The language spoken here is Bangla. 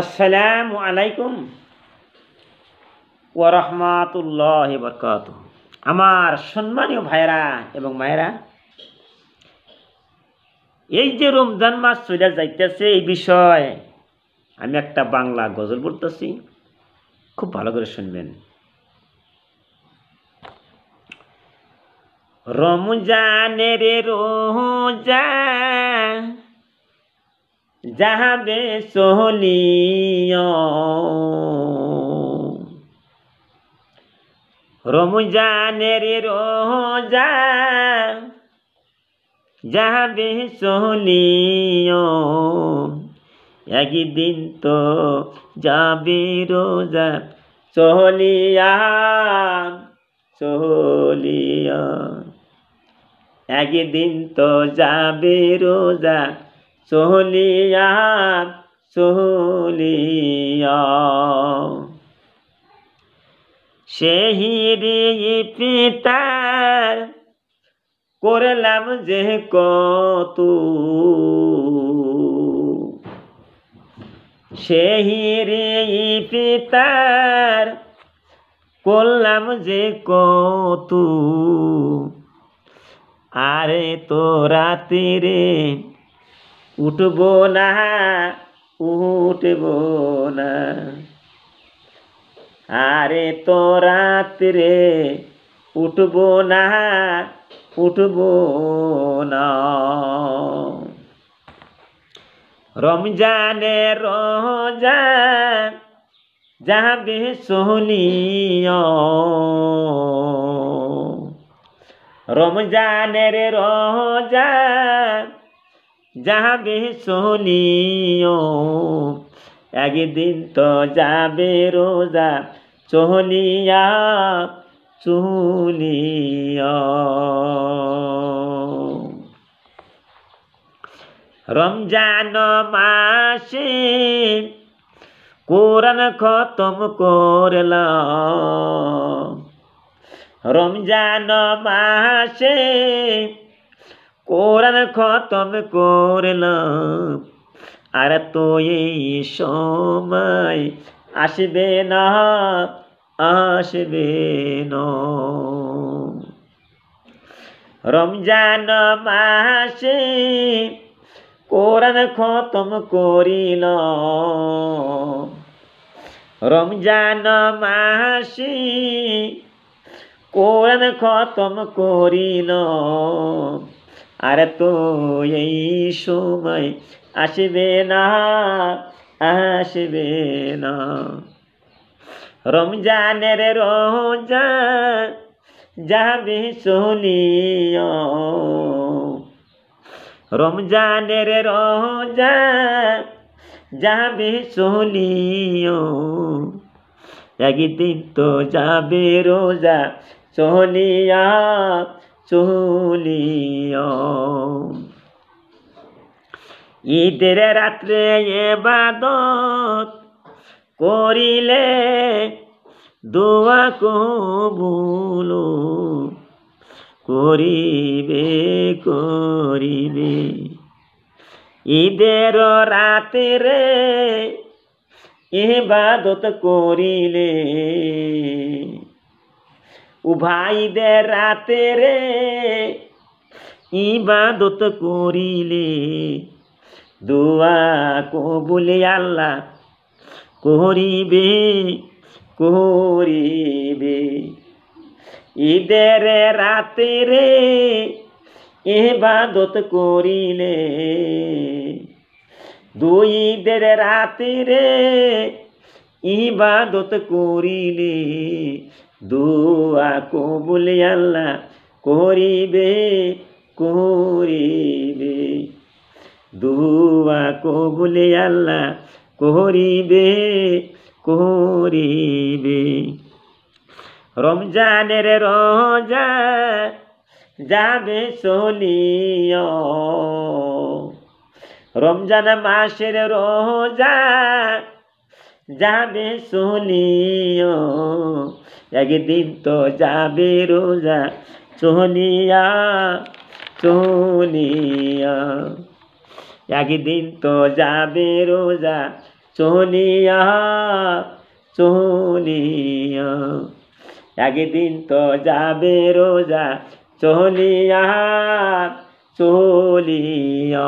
আসসালামু আলাইকুম ওরহমাতুল্লাহ বরকত আমার সম্মানীয় ভাইরা এবং মায়েরা এই যে রমজান মাস চলে যাইতেছে এই বিষয়ে আমি একটা বাংলা গজল বলতেছি খুব ভালো করে শুনবেন রমজানের রোজা যাহাবে সহলিয় রমজানের রোজা যাহাবে সহলিয় একদিন তো যাবে রোজা সহলিয়া সহলিয়া একদিন তো যাবে রোজা সহলিয়া সহলিয়া সেহিরি পিতার করলাম যে কত সেহিরি পিতার করলাম যে কত আরে তো রাতিরে রে উঠব না উঠব না আরে তো রাত্রে উঠব না উঠব না রমজানে রোজা যাবে সোহলিয় রমজানের রোজা যাবে সোহলিও একদিন তো যাবে রোজা চহলিয়া চুলিয়া রমজান মাসে কোরআন খতম করল রমজান মাসে কোরআন খতম করলাম আর তো এই সময় আসবে না আসবে না রমজান মাসে কোরআন খতম করিল রমজান মাসে কোরআন খতম করিল আর তো এই সময় আসবে না আসবে না রমজানের রোজা যাবে চলিয় রমজানের রোজা যাবে চলিয় একদিন তো যাবে রোজা চলিয়া চলিও ঈদের রাত্রে এবাদত করিলে দোয়া কবুল করিবে করিবে ঈদের রাত্রে বাদত করিলে উভাইদের রাতে রে ইবাদত করিলে দোয়া কবুলে আল্লাহ করিবে করিবে ঈদের রাতে রে এবাদত করিলে দুই ঈদের রাতে রে ইবাদত করিলে দুয়া কবুল আল্লাহ করিবে করিবে দুয়া কবুল আল্লাহ করিবে করিবে রমজানের রোজা যাবে সলিয় রমজান মাসের রোজা যাবে সলিয় একদিন তো যাবে রোজা চোহনিয়া চোহনিয়া একদিন তো যাবে রোজা চোহনিয়া চোহনিয়া একদিন তো যাবে রোজা চোহনিয়া চোহলিয়া